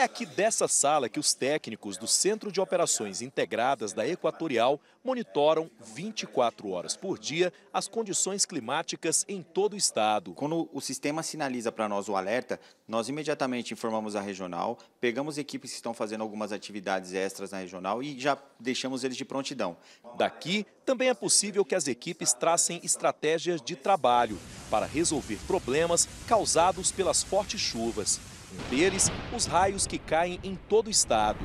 É aqui dessa sala que os técnicos do Centro de Operações Integradas da Equatorial monitoram 24 horas por dia as condições climáticas em todo o estado. Quando o sistema sinaliza para nós o alerta, nós imediatamente informamos a regional, pegamos equipes que estão fazendo algumas atividades extras na regional e já deixamos eles de prontidão. Daqui também é possível que as equipes tracem estratégias de trabalho para resolver problemas causados pelas fortes chuvas deles, os raios que caem em todo o estado.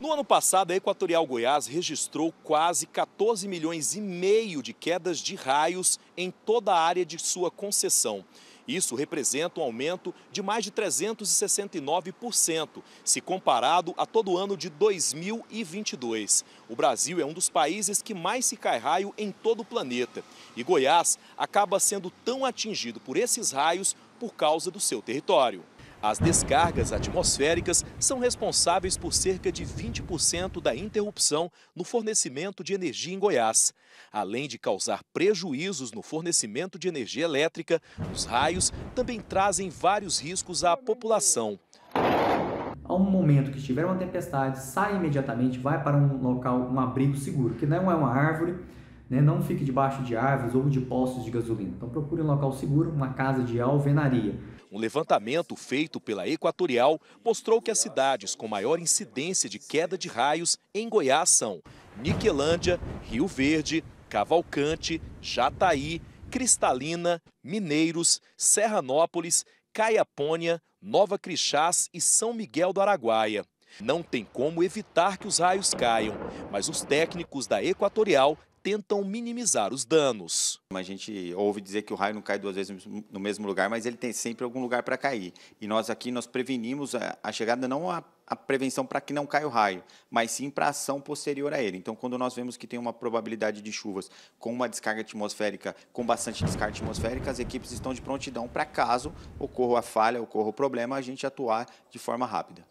No ano passado, a Equatorial Goiás registrou quase 14 milhões e meio de quedas de raios em toda a área de sua concessão. Isso representa um aumento de mais de 369% se comparado a todo ano de 2022. O Brasil é um dos países que mais se cai raio em todo o planeta. E Goiás acaba sendo tão atingido por esses raios por causa do seu território. As descargas atmosféricas são responsáveis por cerca de 20% da interrupção no fornecimento de energia em Goiás. Além de causar prejuízos no fornecimento de energia elétrica, os raios também trazem vários riscos à população. A um momento que tiver uma tempestade, sai imediatamente, vai para um local, um abrigo seguro, que não é uma árvore, né? Não fique debaixo de árvores ou de postos de gasolina. Então procure um local seguro, uma casa de alvenaria. Um levantamento feito pela Equatorial mostrou que as cidades com maior incidência de queda de raios em Goiás são Niquelândia, Rio Verde, Cavalcante, Jataí, Cristalina, Mineiros, Serranópolis, Caiapônia, Nova Crixás e São Miguel do Araguaia. Não tem como evitar que os raios caiam, mas os técnicos da Equatorial tentam minimizar os danos. A gente ouve dizer que o raio não cai duas vezes no mesmo lugar, mas ele tem sempre algum lugar para cair. E nós aqui nós prevenimos a, a chegada não a a prevenção para que não caia o raio, mas sim para a ação posterior a ele. Então, quando nós vemos que tem uma probabilidade de chuvas com uma descarga atmosférica, com bastante descarga atmosférica, as equipes estão de prontidão para caso ocorra a falha, ocorra o problema, a gente atuar de forma rápida.